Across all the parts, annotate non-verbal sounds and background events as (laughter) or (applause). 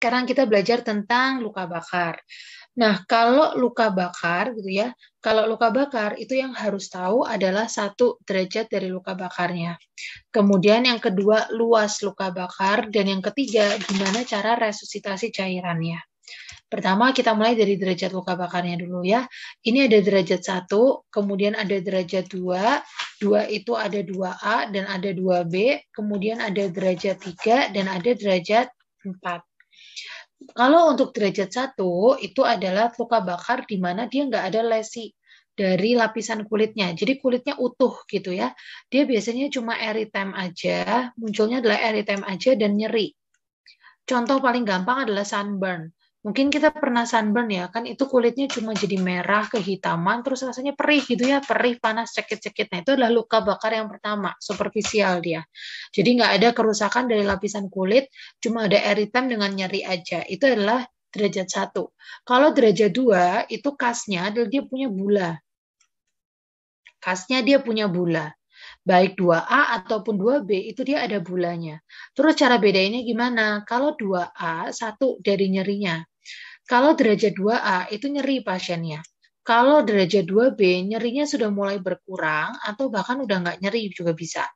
sekarang kita belajar tentang luka bakar. Nah, kalau luka bakar gitu ya, kalau luka bakar itu yang harus tahu adalah satu derajat dari luka bakarnya. Kemudian yang kedua luas luka bakar dan yang ketiga gimana cara resusitasi cairannya. Pertama kita mulai dari derajat luka bakarnya dulu ya. Ini ada derajat 1, kemudian ada derajat 2, 2 itu ada 2A dan ada 2B, kemudian ada derajat 3 dan ada derajat 4. Kalau untuk derajat satu itu adalah luka bakar di mana dia nggak ada lesi dari lapisan kulitnya. Jadi kulitnya utuh gitu ya. Dia biasanya cuma eritem aja, munculnya adalah eritem aja dan nyeri. Contoh paling gampang adalah sunburn. Mungkin kita pernah sunburn ya, kan itu kulitnya cuma jadi merah, kehitaman, terus rasanya perih gitu ya, perih, panas, cekit-cekit. Nah itu adalah luka bakar yang pertama, superficial dia. Jadi nggak ada kerusakan dari lapisan kulit, cuma ada eritem dengan nyeri aja. Itu adalah derajat satu. Kalau derajat dua itu khasnya adalah dia punya bula. Khasnya dia punya bula baik 2A ataupun 2B itu dia ada bulannya. Terus cara bedainnya gimana? Kalau 2A satu dari nyerinya. Kalau derajat 2A itu nyeri pasiennya. Kalau derajat 2B nyerinya sudah mulai berkurang atau bahkan udah nggak nyeri juga bisa.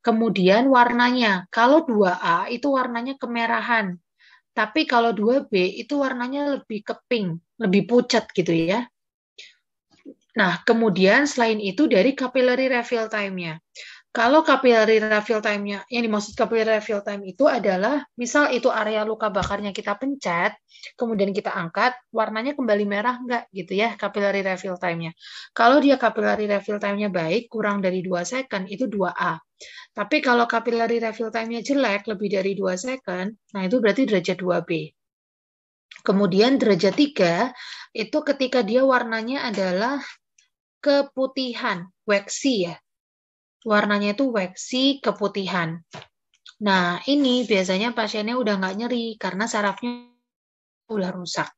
Kemudian warnanya, kalau 2A itu warnanya kemerahan. Tapi kalau 2B itu warnanya lebih ke pink, lebih pucat gitu ya. Nah, kemudian selain itu dari capillary refill time-nya. Kalau capillary refill time-nya, yang dimaksud capillary refill time itu adalah misal itu area luka bakarnya kita pencet, kemudian kita angkat, warnanya kembali merah enggak gitu ya capillary refill time-nya. Kalau dia capillary refill time-nya baik, kurang dari 2 second itu 2A. Tapi kalau capillary refill time-nya jelek, lebih dari 2 second, nah itu berarti derajat 2B. Kemudian derajat 3 itu ketika dia warnanya adalah keputihan, waxy ya. Warnanya itu waxy keputihan. Nah, ini biasanya pasiennya udah nggak nyeri karena sarafnya udah rusak.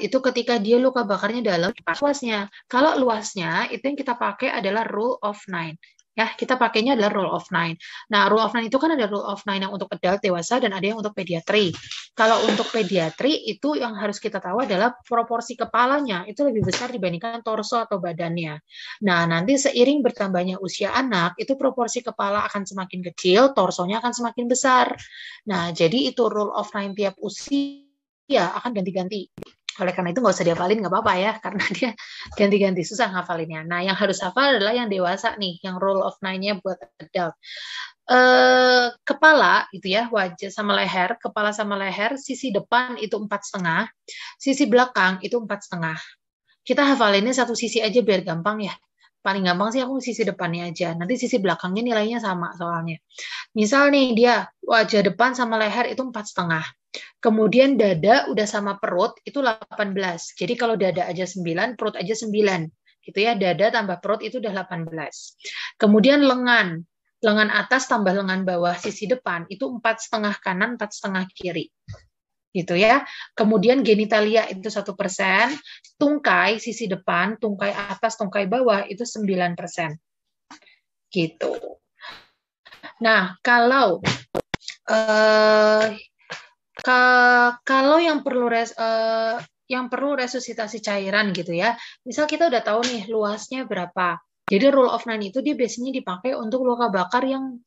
itu ketika dia luka bakarnya dalam luasnya. Kalau luasnya itu yang kita pakai adalah rule of nine. Ya, kita pakainya adalah rule of nine. Nah, rule of nine itu kan ada rule of nine yang untuk adult dewasa dan ada yang untuk pediatri. Kalau untuk pediatri itu yang harus kita tahu adalah proporsi kepalanya itu lebih besar dibandingkan torso atau badannya. Nah, nanti seiring bertambahnya usia anak, itu proporsi kepala akan semakin kecil, torsonya akan semakin besar. Nah, jadi itu rule of nine tiap usia akan ganti-ganti oleh karena itu nggak usah dihafalin nggak apa-apa ya karena dia ganti-ganti susah ngafalinnya nah yang harus hafal adalah yang dewasa nih yang rule of nine-nya buat adult eh, kepala itu ya wajah sama leher kepala sama leher sisi depan itu empat setengah sisi belakang itu empat setengah kita hafalinnya satu sisi aja biar gampang ya paling gampang sih aku sisi depannya aja. Nanti sisi belakangnya nilainya sama soalnya. Misal nih dia wajah depan sama leher itu empat setengah. Kemudian dada udah sama perut itu 18. Jadi kalau dada aja 9, perut aja 9. Gitu ya, dada tambah perut itu udah 18. Kemudian lengan. Lengan atas tambah lengan bawah sisi depan itu empat setengah kanan, empat setengah kiri gitu ya. Kemudian genitalia itu satu persen, tungkai sisi depan, tungkai atas, tungkai bawah itu 9 persen, gitu. Nah kalau uh, eh, ke, kalau yang perlu res, uh, yang perlu resusitasi cairan gitu ya, misal kita udah tahu nih luasnya berapa. Jadi rule of nine itu dia biasanya dipakai untuk luka bakar yang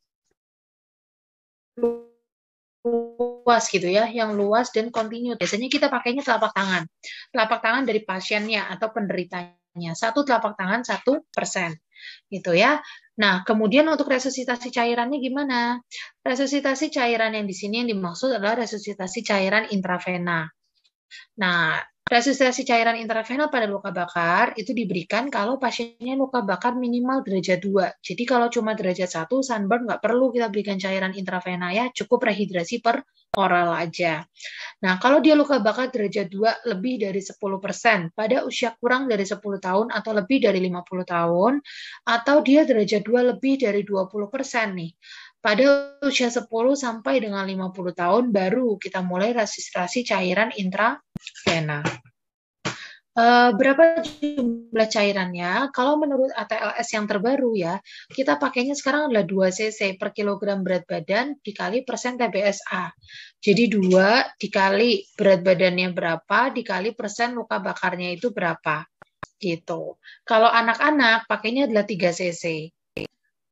luas gitu ya, yang luas dan kontinu. Biasanya kita pakainya telapak tangan. Telapak tangan dari pasiennya atau penderitanya. Satu telapak tangan satu persen gitu ya. Nah, kemudian untuk resusitasi cairannya gimana? Resusitasi cairan yang di sini yang dimaksud adalah resusitasi cairan intravena. Nah, Resistensi cairan intravenal pada luka bakar itu diberikan kalau pasiennya luka bakar minimal derajat 2. Jadi kalau cuma derajat 1, sunburn nggak perlu kita berikan cairan intravena ya, cukup rehidrasi per oral aja. Nah, kalau dia luka bakar derajat 2 lebih dari 10% pada usia kurang dari 10 tahun atau lebih dari 50 tahun, atau dia derajat 2 lebih dari 20% nih pada usia 10 sampai dengan 50 tahun baru kita mulai registrasi cairan intravena. Uh, eh, berapa jumlah cairannya? Kalau menurut ATLS yang terbaru ya, kita pakainya sekarang adalah 2 cc per kilogram berat badan dikali persen TBSA. Jadi dua dikali berat badannya berapa, dikali persen luka bakarnya itu berapa. Gitu. Kalau anak-anak pakainya adalah 3 cc.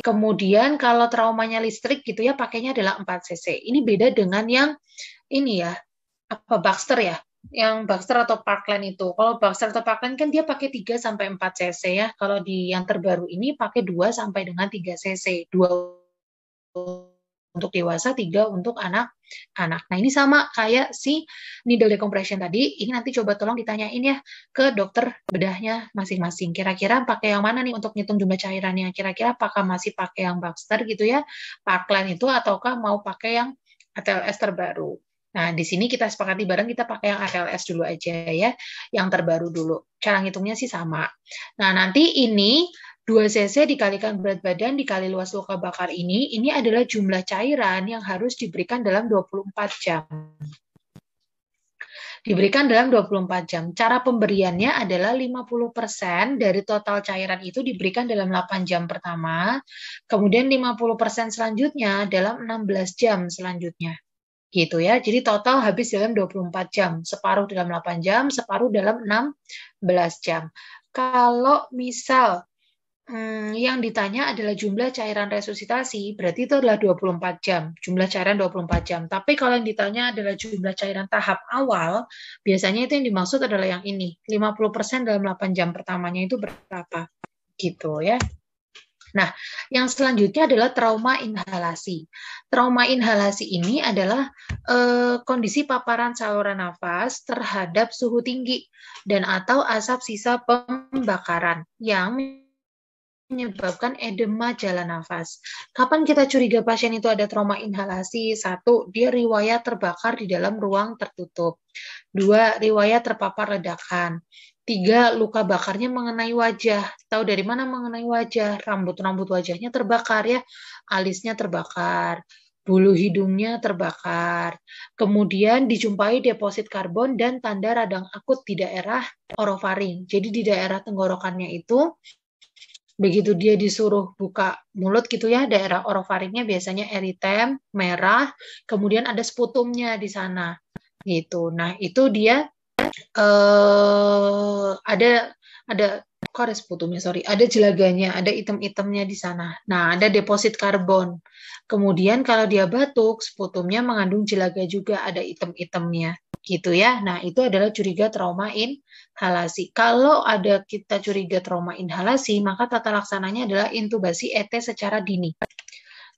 Kemudian kalau traumanya listrik gitu ya pakainya adalah 4 cc. Ini beda dengan yang ini ya apa Baxter ya yang Baxter atau Parkland itu. Kalau Baxter atau Parkland kan dia pakai 3 sampai 4 cc ya. Kalau di yang terbaru ini pakai 2 sampai dengan 3 cc. 2 untuk dewasa, tiga untuk anak-anak. Nah, ini sama kayak si needle decompression tadi. Ini nanti coba tolong ditanyain ya ke dokter bedahnya masing-masing. Kira-kira pakai yang mana nih untuk ngitung jumlah cairannya? Kira-kira apakah masih pakai yang Baxter gitu ya, Parkland itu, ataukah mau pakai yang ATLS terbaru? Nah, di sini kita sepakati bareng kita pakai yang ATLS dulu aja ya, yang terbaru dulu. Cara ngitungnya sih sama. Nah, nanti ini 2 cc dikalikan berat badan dikali luas luka bakar ini, ini adalah jumlah cairan yang harus diberikan dalam 24 jam. Diberikan dalam 24 jam. Cara pemberiannya adalah 50% dari total cairan itu diberikan dalam 8 jam pertama, kemudian 50% selanjutnya dalam 16 jam selanjutnya. Gitu ya. Jadi total habis dalam 24 jam, separuh dalam 8 jam, separuh dalam 16 jam. Kalau misal Hmm, yang ditanya adalah jumlah cairan resusitasi, berarti itu adalah 24 jam, jumlah cairan 24 jam. Tapi kalau yang ditanya adalah jumlah cairan tahap awal, biasanya itu yang dimaksud adalah yang ini, 50% dalam 8 jam pertamanya itu berapa. Gitu ya. Nah, yang selanjutnya adalah trauma inhalasi. Trauma inhalasi ini adalah eh, kondisi paparan saluran nafas terhadap suhu tinggi dan atau asap sisa pembakaran yang menyebabkan edema jalan nafas. Kapan kita curiga pasien itu ada trauma inhalasi? Satu, dia riwayat terbakar di dalam ruang tertutup. Dua, riwayat terpapar ledakan. Tiga, luka bakarnya mengenai wajah. Tahu dari mana mengenai wajah? Rambut-rambut wajahnya terbakar ya, alisnya terbakar, bulu hidungnya terbakar. Kemudian dijumpai deposit karbon dan tanda radang akut di daerah orofaring. Jadi di daerah tenggorokannya itu begitu dia disuruh buka mulut gitu ya daerah orofaringnya biasanya eritem merah kemudian ada sputumnya di sana gitu nah itu dia eh, ada ada kok ada ya sorry ada jelaganya ada item-itemnya di sana nah ada deposit karbon kemudian kalau dia batuk seputumnya mengandung jelaga juga ada item-itemnya gitu ya nah itu adalah curiga trauma inhalasi kalau ada kita curiga trauma inhalasi maka tata laksananya adalah intubasi ET secara dini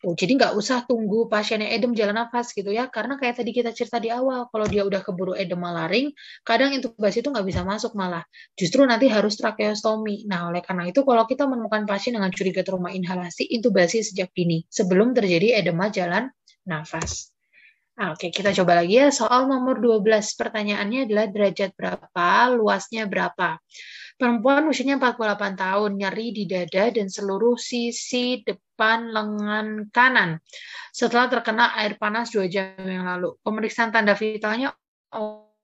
Oh, jadi nggak usah tunggu pasiennya edem jalan nafas gitu ya, karena kayak tadi kita cerita di awal, kalau dia udah keburu edema laring, kadang intubasi itu nggak bisa masuk malah, justru nanti harus tracheostomi. Nah, oleh karena itu kalau kita menemukan pasien dengan curiga trauma inhalasi, intubasi sejak dini, sebelum terjadi edema jalan nafas. Nah, oke, kita coba lagi ya. Soal nomor 12, pertanyaannya adalah derajat berapa, luasnya berapa. Perempuan usianya 48 tahun, nyeri di dada dan seluruh sisi depan lengan kanan. Setelah terkena air panas dua jam yang lalu. Pemeriksaan tanda vitalnya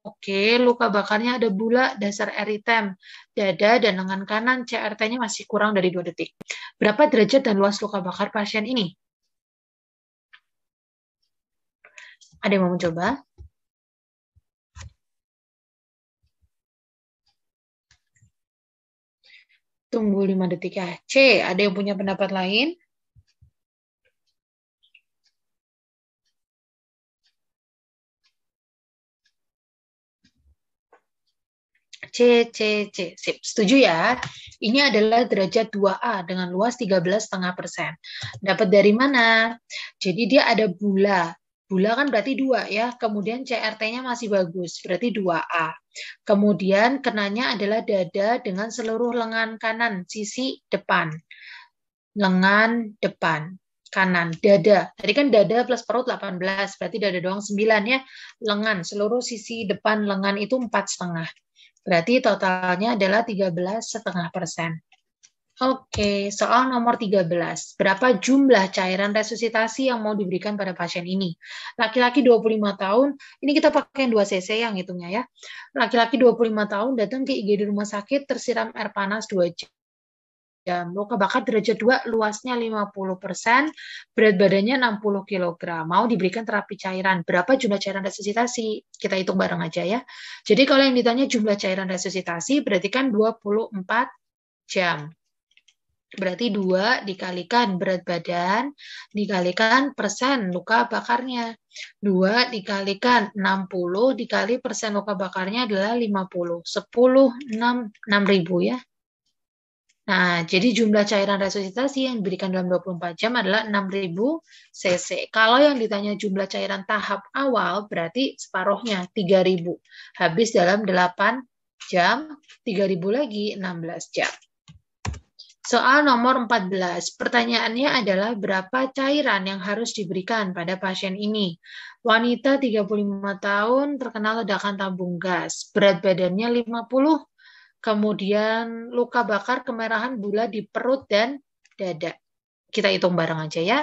Oke, luka bakarnya ada bula, dasar eritem, dada, dan lengan kanan. CRT-nya masih kurang dari 2 detik. Berapa derajat dan luas luka bakar pasien ini? Ada yang mau mencoba? Tunggu 5 detik ya. C, ada yang punya pendapat lain? C, C, C. Sip, setuju ya. Ini adalah derajat 2A dengan luas 13,5%. Dapat dari mana? Jadi dia ada bula. Bula kan berarti 2 ya. Kemudian CRT-nya masih bagus, berarti 2A. Kemudian kenanya adalah dada dengan seluruh lengan kanan sisi depan. Lengan depan kanan, dada. Tadi kan dada plus perut 18, berarti dada doang 9 ya. Lengan, seluruh sisi depan lengan itu empat setengah. Berarti totalnya adalah 13 setengah persen. Oke, soal nomor 13. Berapa jumlah cairan resusitasi yang mau diberikan pada pasien ini? Laki-laki 25 tahun, ini kita pakai yang 2 cc yang hitungnya ya. Laki-laki 25 tahun datang ke IGD rumah sakit tersiram air panas 2 jam jam. Luka bakar derajat 2 luasnya 50%, berat badannya 60 kg. Mau diberikan terapi cairan. Berapa jumlah cairan resusitasi? Kita hitung bareng aja ya. Jadi kalau yang ditanya jumlah cairan resusitasi berarti kan 24 jam. Berarti dua dikalikan berat badan, dikalikan persen luka bakarnya. Dua dikalikan 60, dikali persen luka bakarnya adalah 50. 10, 6, 6 ribu ya. Nah, jadi jumlah cairan resusitasi yang diberikan dalam 24 jam adalah 6000 cc. Kalau yang ditanya jumlah cairan tahap awal, berarti separuhnya 3000. Habis dalam 8 jam, 3000 lagi 16 jam. Soal nomor 14, pertanyaannya adalah berapa cairan yang harus diberikan pada pasien ini? Wanita 35 tahun terkena ledakan tabung gas, berat badannya 50, kemudian luka bakar kemerahan bula di perut dan dada. Kita hitung bareng aja ya.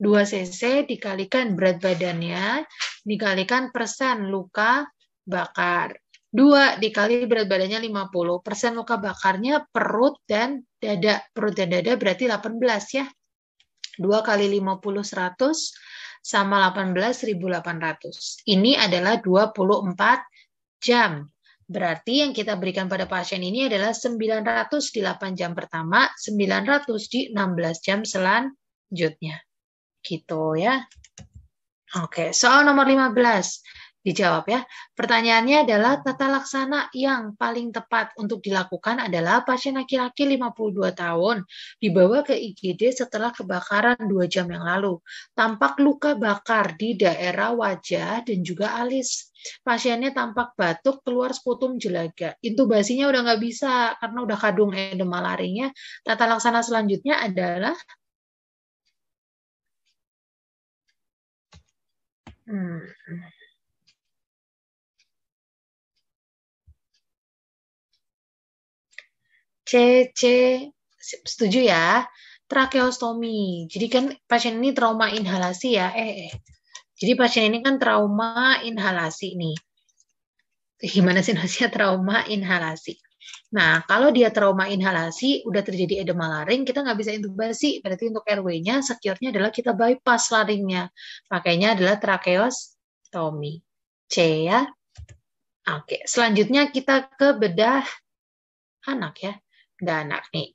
2 cc dikalikan berat badannya, dikalikan persen luka bakar. 2 dikali berat badannya 50, persen luka bakarnya perut dan dada perut dan dada berarti 18 ya 2 kali 50 100 sama 18.800. Ini adalah 24 jam. Berarti yang kita berikan pada pasien ini adalah 900 di 8 jam pertama, 900 di 16 jam selanjutnya. Gitu ya. Oke, soal nomor 15 dijawab ya. Pertanyaannya adalah tata laksana yang paling tepat untuk dilakukan adalah pasien laki-laki 52 tahun dibawa ke IGD setelah kebakaran 2 jam yang lalu. Tampak luka bakar di daerah wajah dan juga alis. Pasiennya tampak batuk, keluar sputum jelaga. Intubasinya udah nggak bisa karena udah kadung edema larinya. Tata laksana selanjutnya adalah Hmm. C C setuju ya trakeostomi. Jadi kan pasien ini trauma inhalasi ya. Eh, eh. Jadi pasien ini kan trauma inhalasi nih. Gimana sih nasinya trauma inhalasi? Nah, kalau dia trauma inhalasi, udah terjadi edema laring, kita nggak bisa intubasi. Berarti untuk RW-nya, secure-nya adalah kita bypass laringnya. Pakainya adalah trakeostomi. C ya. Oke, selanjutnya kita ke bedah anak ya dan nih.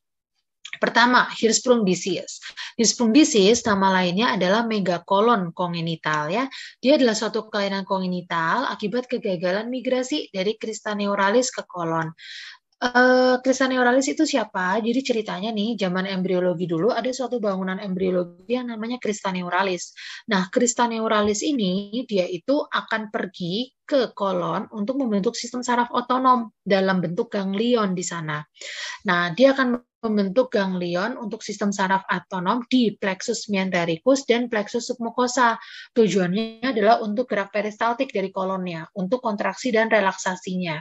Pertama, Hirschsprung disease. Hirschsprung disease nama lainnya adalah megakolon kongenital ya. Dia adalah suatu kelainan kongenital akibat kegagalan migrasi dari krista neuralis ke kolon. Uh, eh, Krista neuralis itu siapa? Jadi ceritanya nih, zaman embriologi dulu ada suatu bangunan embriologi yang namanya krista neuralis. Nah, krista neuralis ini dia itu akan pergi ke kolon untuk membentuk sistem saraf otonom dalam bentuk ganglion di sana. Nah, dia akan membentuk ganglion untuk sistem saraf otonom di plexus mientericus dan plexus submukosa. Tujuannya adalah untuk gerak peristaltik dari kolonnya, untuk kontraksi dan relaksasinya.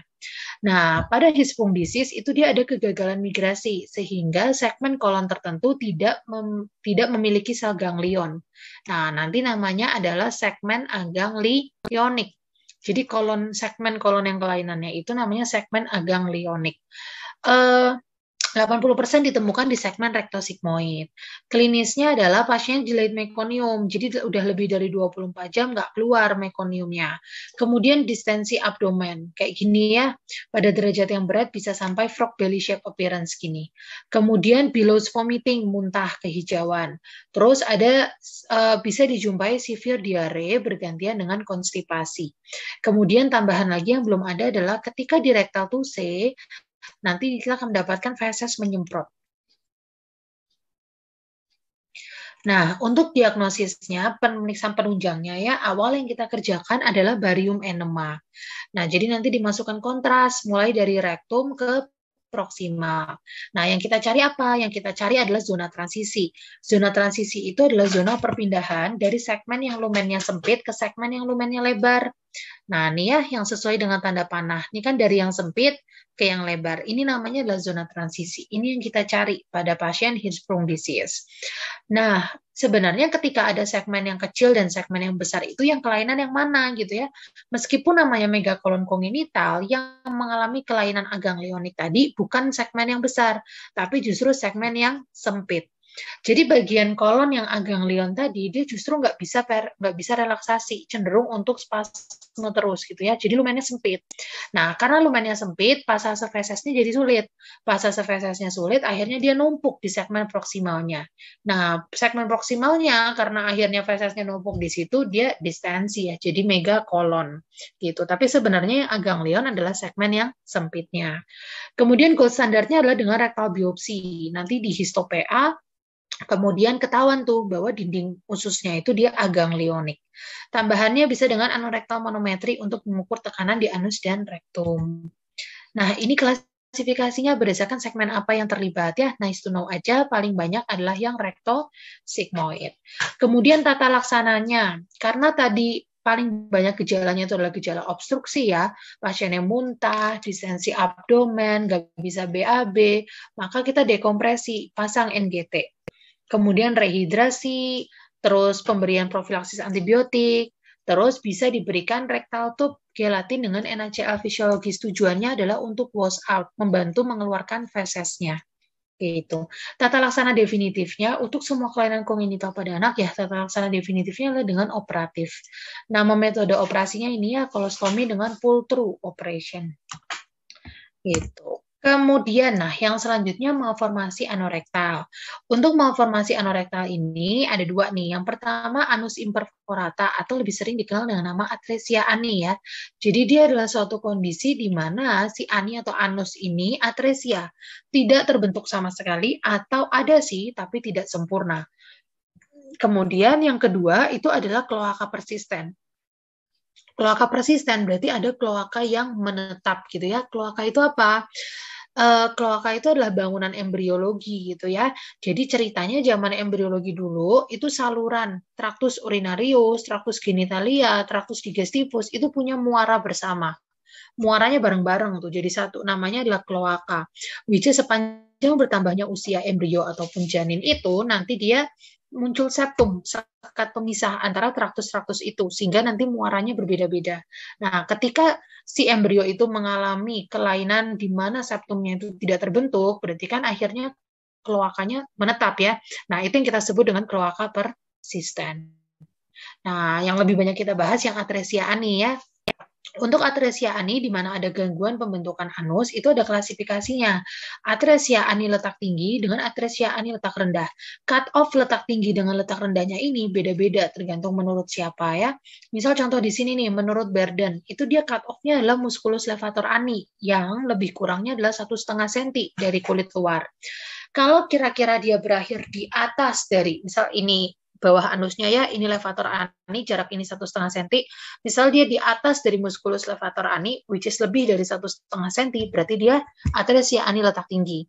Nah, pada hispungdisis itu dia ada kegagalan migrasi sehingga segmen kolon tertentu tidak mem tidak memiliki sel ganglion. Nah, nanti namanya adalah segmen aganglionik. Jadi kolon segmen kolon yang kelainannya itu namanya segmen aganglionik. Uh, 80% ditemukan di segmen rektosigmoid. Klinisnya adalah pasien delayed meconium, jadi udah lebih dari 24 jam nggak keluar meconiumnya. Kemudian distensi abdomen, kayak gini ya, pada derajat yang berat bisa sampai frog belly shape appearance gini. Kemudian billows vomiting, muntah kehijauan. Terus ada uh, bisa dijumpai severe diare bergantian dengan konstipasi. Kemudian tambahan lagi yang belum ada adalah ketika di rektal tuse nanti kita akan mendapatkan feses menyemprot. Nah, untuk diagnosisnya, pemeriksaan penunjangnya ya, awal yang kita kerjakan adalah barium enema. Nah, jadi nanti dimasukkan kontras mulai dari rektum ke proksimal. Nah, yang kita cari apa? Yang kita cari adalah zona transisi. Zona transisi itu adalah zona perpindahan dari segmen yang lumennya sempit ke segmen yang lumennya lebar. Nah, nih ya yang sesuai dengan tanda panah. Ini kan dari yang sempit ke yang lebar. Ini namanya adalah zona transisi. Ini yang kita cari pada pasien Hirschsprung disease. Nah, sebenarnya ketika ada segmen yang kecil dan segmen yang besar itu yang kelainan yang mana gitu ya. Meskipun namanya megakolon kongenital yang mengalami kelainan leonik tadi bukan segmen yang besar, tapi justru segmen yang sempit. Jadi bagian kolon yang aganglion tadi dia justru nggak bisa nggak bisa relaksasi, cenderung untuk spas terus gitu ya. Jadi lumennya sempit. Nah, karena lumennya sempit, pasar surfacesnya jadi sulit. pasal surfacesnya sulit, akhirnya dia numpuk di segmen proximalnya. Nah, segmen proximalnya karena akhirnya fesesnya numpuk di situ, dia distensi ya. Jadi mega kolon gitu. Tapi sebenarnya agang leon adalah segmen yang sempitnya. Kemudian gold standarnya adalah dengan rektal biopsi. Nanti di histopea Kemudian ketahuan tuh bahwa dinding ususnya itu dia agang leonik. Tambahannya bisa dengan anorektal manometri untuk mengukur tekanan di anus dan rektum. Nah, ini klasifikasinya berdasarkan segmen apa yang terlibat ya. Nice to know aja, paling banyak adalah yang recto sigmoid. Kemudian tata laksananya. Karena tadi paling banyak gejalanya itu adalah gejala obstruksi ya, pasiennya muntah, distensi abdomen, gak bisa BAB, maka kita dekompresi, pasang NGT kemudian rehidrasi, terus pemberian profilaksis antibiotik, terus bisa diberikan rectal tube gelatin dengan NaCl fisiologis. Tujuannya adalah untuk wash out, membantu mengeluarkan fesesnya. Gitu. Tata laksana definitifnya untuk semua kelainan kongenital pada anak ya tata laksana definitifnya adalah dengan operatif. Nama metode operasinya ini ya kolostomi dengan pull through operation. Gitu. Kemudian, nah yang selanjutnya malformasi anorektal. Untuk malformasi anorektal ini ada dua nih. Yang pertama anus imperforata atau lebih sering dikenal dengan nama atresia ani ya. Jadi dia adalah suatu kondisi di mana si ani atau anus ini atresia tidak terbentuk sama sekali atau ada sih tapi tidak sempurna. Kemudian yang kedua itu adalah kloaka persisten kloaka persisten berarti ada kloaka yang menetap gitu ya. Kloaka itu apa? uh, eh, kloaka itu adalah bangunan embriologi gitu ya. Jadi ceritanya zaman embriologi dulu itu saluran tractus urinarius, tractus genitalia, tractus digestivus itu punya muara bersama. Muaranya bareng-bareng tuh jadi satu namanya adalah kloaka. Which is sepanjang bertambahnya usia embrio ataupun janin itu nanti dia muncul septum, sekat pemisah antara traktus-traktus itu, sehingga nanti muaranya berbeda-beda. Nah, ketika si embrio itu mengalami kelainan di mana septumnya itu tidak terbentuk, berarti kan akhirnya keluakannya menetap ya. Nah, itu yang kita sebut dengan keluaka persisten. Nah, yang lebih banyak kita bahas yang atresia ani ya, untuk atresia ani di mana ada gangguan pembentukan anus itu ada klasifikasinya. Atresia ani letak tinggi dengan atresia ani letak rendah. Cut off letak tinggi dengan letak rendahnya ini beda-beda tergantung menurut siapa ya. Misal contoh di sini nih menurut Berden itu dia cut offnya adalah musculus levator ani yang lebih kurangnya adalah satu setengah senti dari kulit luar. Kalau kira-kira dia berakhir di atas dari misal ini bawah anusnya ya ini levator ani jarak ini satu setengah senti misal dia di atas dari musculus levator ani which is lebih dari satu setengah senti berarti dia atresia ya, ani letak tinggi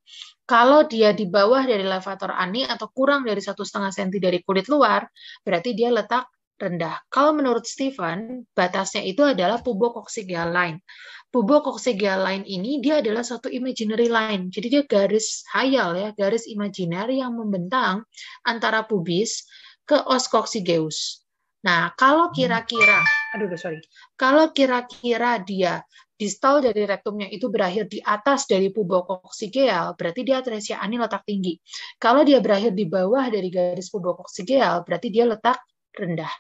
kalau dia di bawah dari levator ani atau kurang dari satu setengah senti dari kulit luar berarti dia letak rendah. Kalau menurut Stephen, batasnya itu adalah pubococcygeal line. Pubococcygeal line ini dia adalah satu imaginary line. Jadi dia garis hayal ya, garis imajiner yang membentang antara pubis ke Oskoksigeuss. Nah, kalau hmm. kira-kira, aduh, sorry, kalau kira-kira dia distal dari rektumnya itu berakhir di atas dari pubokoksigeal, berarti dia atresia ani letak tinggi. Kalau dia berakhir di bawah dari garis pubokoksigeal, berarti dia letak rendah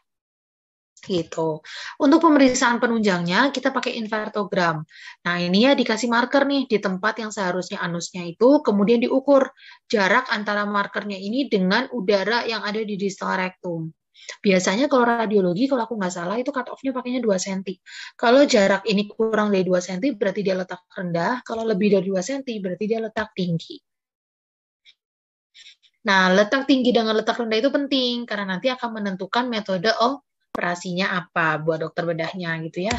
gitu. Untuk pemeriksaan penunjangnya kita pakai invertogram. Nah, ini ya dikasih marker nih di tempat yang seharusnya anusnya itu, kemudian diukur jarak antara markernya ini dengan udara yang ada di distal rektum. Biasanya kalau radiologi, kalau aku nggak salah, itu cut off-nya pakainya 2 cm. Kalau jarak ini kurang dari 2 cm, berarti dia letak rendah. Kalau lebih dari 2 cm, berarti dia letak tinggi. Nah, letak tinggi dengan letak rendah itu penting karena nanti akan menentukan metode oh operasinya apa buat dokter bedahnya gitu ya.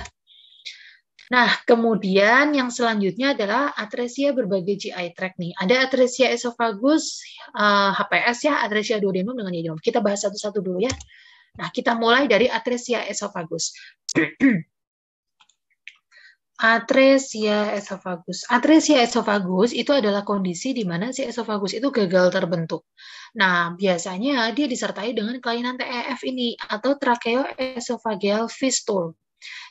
Nah, kemudian yang selanjutnya adalah atresia berbagai GI tract nih. Ada atresia esofagus, uh, eh, HPS ya, atresia duodenum dengan jejunum. Kita bahas satu-satu dulu ya. Nah, kita mulai dari atresia esofagus. (clears throat) Atresia esofagus. Atresia esofagus itu adalah kondisi di mana si esofagus itu gagal terbentuk. Nah, biasanya dia disertai dengan kelainan TEF ini atau tracheoesophageal fistula.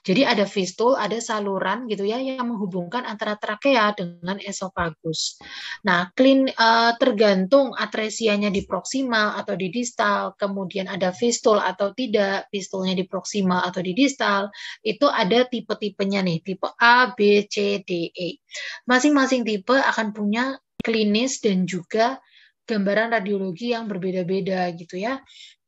Jadi ada fistul, ada saluran gitu ya yang menghubungkan antara trakea dengan esofagus. Nah, klin uh, eh, tergantung atresianya di proksimal atau di distal, kemudian ada fistul atau tidak, fistulnya di proksimal atau di distal, itu ada tipe-tipenya nih, tipe A, B, C, D, E. Masing-masing tipe akan punya klinis dan juga gambaran radiologi yang berbeda-beda gitu ya.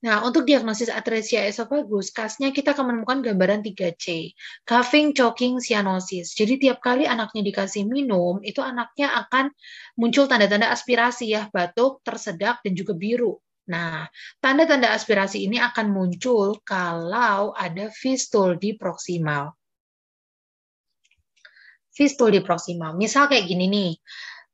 Nah, untuk diagnosis atresia esofagus, khasnya kita akan menemukan gambaran 3C, coughing, choking, cyanosis. Jadi tiap kali anaknya dikasih minum, itu anaknya akan muncul tanda-tanda aspirasi ya, batuk, tersedak, dan juga biru. Nah, tanda-tanda aspirasi ini akan muncul kalau ada fistul di proksimal. Fistul di proksimal. Misal kayak gini nih,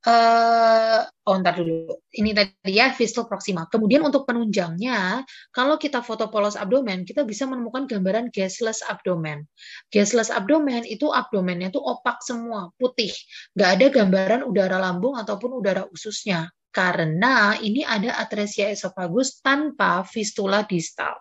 Uh, oh, ntar dulu. Ini tadi ya, visual proximal. Kemudian untuk penunjangnya, kalau kita foto polos abdomen, kita bisa menemukan gambaran gasless abdomen. Gasless abdomen itu abdomennya itu opak semua, putih. Nggak ada gambaran udara lambung ataupun udara ususnya. Karena ini ada atresia esofagus tanpa fistula distal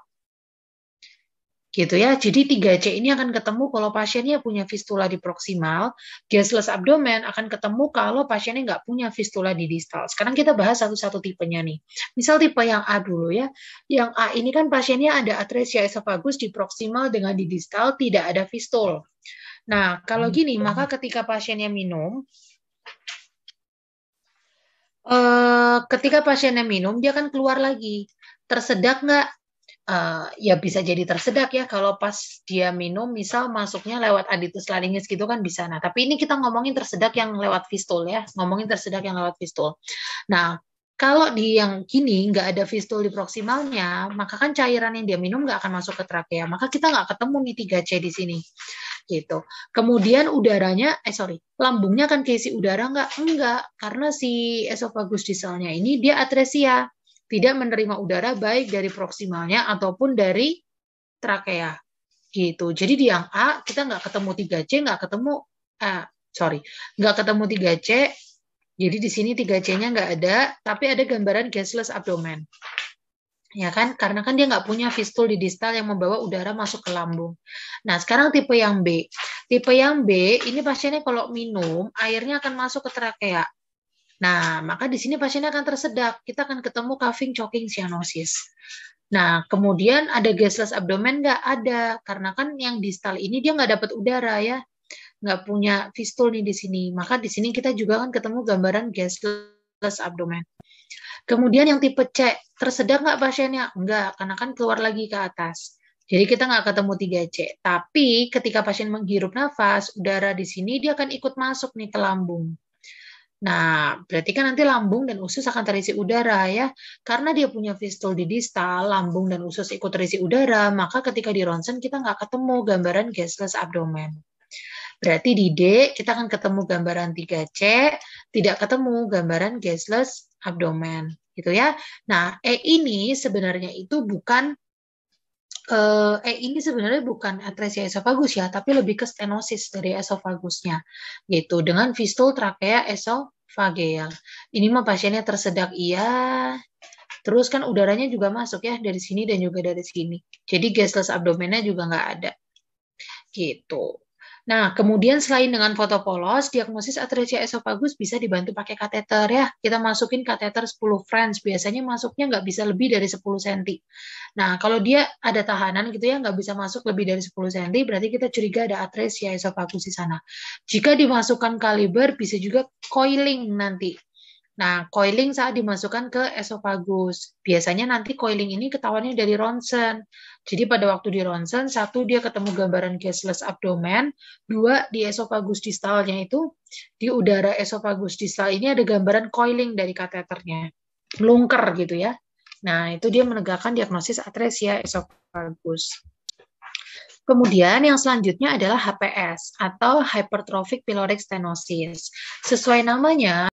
gitu ya. Jadi 3C ini akan ketemu kalau pasiennya punya fistula di proksimal, gasless abdomen akan ketemu kalau pasiennya nggak punya fistula di distal. Sekarang kita bahas satu-satu tipenya nih. Misal tipe yang A dulu ya. Yang A ini kan pasiennya ada atresia esofagus di proksimal dengan di distal tidak ada fistul. Nah, kalau hmm. gini hmm. maka ketika pasiennya minum eh, ketika pasiennya minum dia akan keluar lagi tersedak nggak uh, ya bisa jadi tersedak ya kalau pas dia minum misal masuknya lewat aditus laringis gitu kan bisa. Nah, tapi ini kita ngomongin tersedak yang lewat fistul ya, ngomongin tersedak yang lewat fistul. Nah, kalau di yang kini nggak ada fistul di proksimalnya, maka kan cairan yang dia minum nggak akan masuk ke trakea. Maka kita nggak ketemu nih 3C di sini. Gitu. Kemudian udaranya, eh sorry, lambungnya kan keisi udara nggak? Enggak, karena si esofagus diselnya ini dia atresia tidak menerima udara baik dari proksimalnya ataupun dari trakea gitu. Jadi di yang A kita nggak ketemu 3C, nggak ketemu A, sorry, nggak ketemu 3C. Jadi di sini 3C-nya nggak ada, tapi ada gambaran gasless abdomen. Ya kan? Karena kan dia nggak punya fistul di distal yang membawa udara masuk ke lambung. Nah, sekarang tipe yang B. Tipe yang B, ini pasiennya kalau minum, airnya akan masuk ke trakea. Nah, maka di sini pasien akan tersedak. Kita akan ketemu coughing, choking, cyanosis. Nah, kemudian ada gasless abdomen nggak? Ada, karena kan yang distal ini dia nggak dapat udara ya, nggak punya fistul nih di sini. Maka di sini kita juga akan ketemu gambaran gasless abdomen. Kemudian yang tipe C, tersedak nggak pasiennya? Nggak, karena kan keluar lagi ke atas. Jadi kita nggak ketemu 3C. Tapi ketika pasien menghirup nafas, udara di sini dia akan ikut masuk nih ke lambung. Nah, berarti kan nanti lambung dan usus akan terisi udara ya. Karena dia punya fistul di distal, lambung dan usus ikut terisi udara, maka ketika di ronsen kita nggak ketemu gambaran gasless abdomen. Berarti di D kita akan ketemu gambaran 3C, tidak ketemu gambaran gasless abdomen gitu ya. Nah, E ini sebenarnya itu bukan eh, eh ini sebenarnya bukan atresia esofagus ya, tapi lebih ke stenosis dari esofagusnya, gitu. Dengan fistul trakea esofageal. Ini mah pasiennya tersedak iya, terus kan udaranya juga masuk ya dari sini dan juga dari sini. Jadi gasless abdomennya juga nggak ada, gitu. Nah, kemudian selain dengan foto polos, diagnosis atresia esofagus bisa dibantu pakai kateter ya. Kita masukin kateter 10 French, biasanya masuknya nggak bisa lebih dari 10 cm. Nah, kalau dia ada tahanan gitu ya, nggak bisa masuk lebih dari 10 cm, berarti kita curiga ada atresia esofagus di sana. Jika dimasukkan kaliber, bisa juga coiling nanti. Nah, coiling saat dimasukkan ke esofagus. Biasanya nanti coiling ini ketahuannya dari ronsen. Jadi pada waktu di ronsen, satu dia ketemu gambaran gasless abdomen, dua di esophagus distalnya itu di udara esophagus distal ini ada gambaran coiling dari kateternya, lungker gitu ya. Nah, itu dia menegakkan diagnosis atresia esophagus. Kemudian yang selanjutnya adalah HPS atau hypertrophic pyloric stenosis. Sesuai namanya,